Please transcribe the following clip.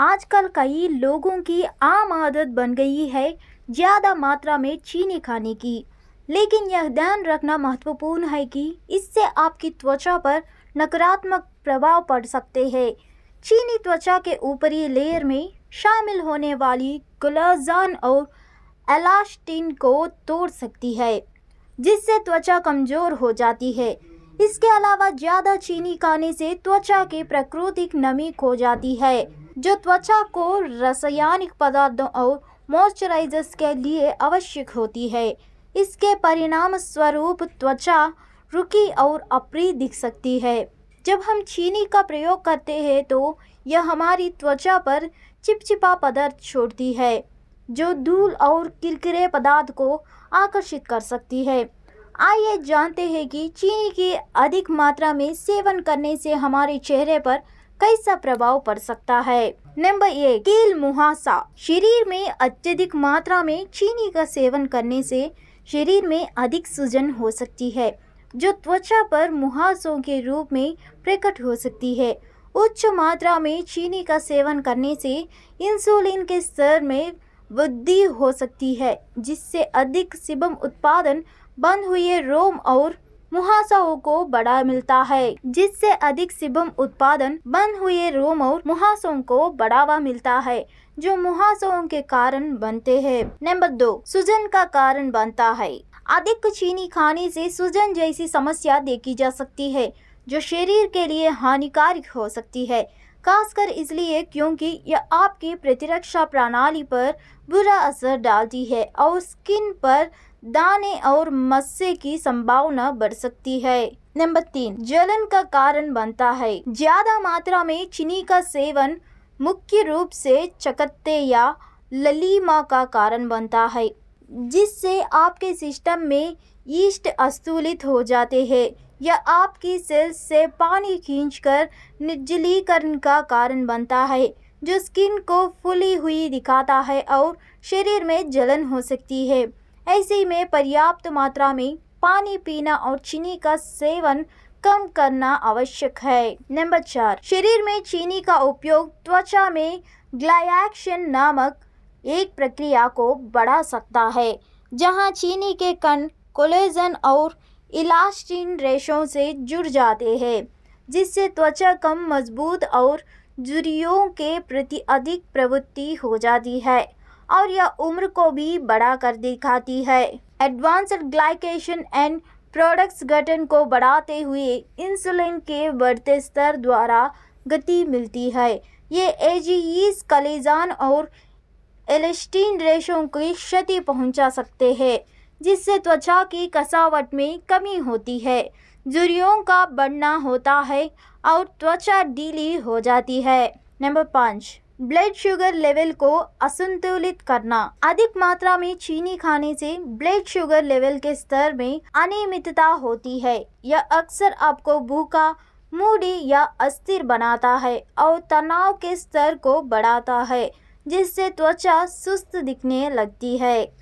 आजकल कई लोगों की आम आदत बन गई है ज़्यादा मात्रा में चीनी खाने की लेकिन यह ध्यान रखना महत्वपूर्ण है कि इससे आपकी त्वचा पर नकारात्मक प्रभाव पड़ सकते हैं चीनी त्वचा के ऊपरी लेयर में शामिल होने वाली ग्लाजान और एलास्टिन को तोड़ सकती है जिससे त्वचा कमज़ोर हो जाती है इसके अलावा ज्यादा चीनी खाने से त्वचा की प्राकृतिक नमी खो जाती है जो त्वचा को रासायनिक पदार्थों और मॉइस्चराइजर्स के लिए आवश्यक होती है इसके परिणाम स्वरूप त्वचा रुकी और अप्रिय दिख सकती है जब हम चीनी का प्रयोग करते हैं तो यह हमारी त्वचा पर चिपचिपा पदार्थ छोड़ती है जो धूल और किरकिरे पदार्थ को आकर्षित कर सकती है आइए जानते हैं कि चीनी की अधिक मात्रा में सेवन करने से हमारे चेहरे पर कैसा प्रभाव पड़ सकता है नंबर एक कील मुहासा शरीर में अत्यधिक मात्रा में चीनी का सेवन करने से शरीर में अधिक सूजन हो सकती है जो त्वचा पर मुहासों के रूप में प्रकट हो सकती है उच्च मात्रा में चीनी का सेवन करने से इंसुलिन के स्तर में वृद्धि हो सकती है जिससे अधिक सिबम उत्पादन बंद हुए रोम और मुहासाओं को बड़ा मिलता है जिससे अधिक शिवम उत्पादन बंद हुए रोम और मुहासों को बढ़ावा मिलता है जो मुहासों के कारण बनते हैं नंबर दो सुजन का कारण बनता है अधिक चीनी खाने से सुजन जैसी समस्या देखी जा सकती है जो शरीर के लिए हानिकारक हो सकती है खासकर इसलिए क्योंकि यह आपकी प्रतिरक्षा प्रणाली पर बुरा असर डालती है और स्किन पर दाने और मस्से की संभावना बढ़ सकती है नंबर तीन जलन का कारण बनता है ज्यादा मात्रा में चीनी का सेवन मुख्य रूप से चकत्ते या ललीमा का कारण बनता है जिससे आपके सिस्टम में ईस्ट अस्तूलित हो जाते हैं या आपकी सेल्स से पानी खींचकर निर्जलीकरण का कारण बनता है जो स्किन को फूली हुई दिखाता है और शरीर में जलन हो सकती है ऐसे में पर्याप्त मात्रा में पानी पीना और चीनी का सेवन कम करना आवश्यक है नंबर चार शरीर में चीनी का उपयोग त्वचा में ग्लाइक्शन नामक एक प्रक्रिया को बढ़ा सकता है जहां चीनी के कण कोलेजन और इलास्टिन रेशों से जुड़ जाते हैं जिससे त्वचा कम मजबूत और जुरियों के प्रति अधिक प्रवृत्ति हो जाती है और यह उम्र को भी बढ़ा कर दिखाती है एडवांस्ड ग्लाइकेशन एंड प्रोडक्ट्स गठन को बढ़ाते हुए इंसुलिन के बढ़ते स्तर द्वारा गति मिलती है ये एजीईस कलेजान और एलिस्टीन रेशों की क्षति पहुंचा सकते हैं जिससे त्वचा की कसावट में कमी होती है जुरियों का बढ़ना होता है और त्वचा डीली हो जाती है नंबर पाँच ब्लड शुगर लेवल को असंतुलित करना अधिक मात्रा में चीनी खाने से ब्लड शुगर लेवल के स्तर में अनियमितता होती है यह अक्सर आपको भूखा मूडी या अस्थिर बनाता है और तनाव के स्तर को बढ़ाता है जिससे त्वचा सुस्त दिखने लगती है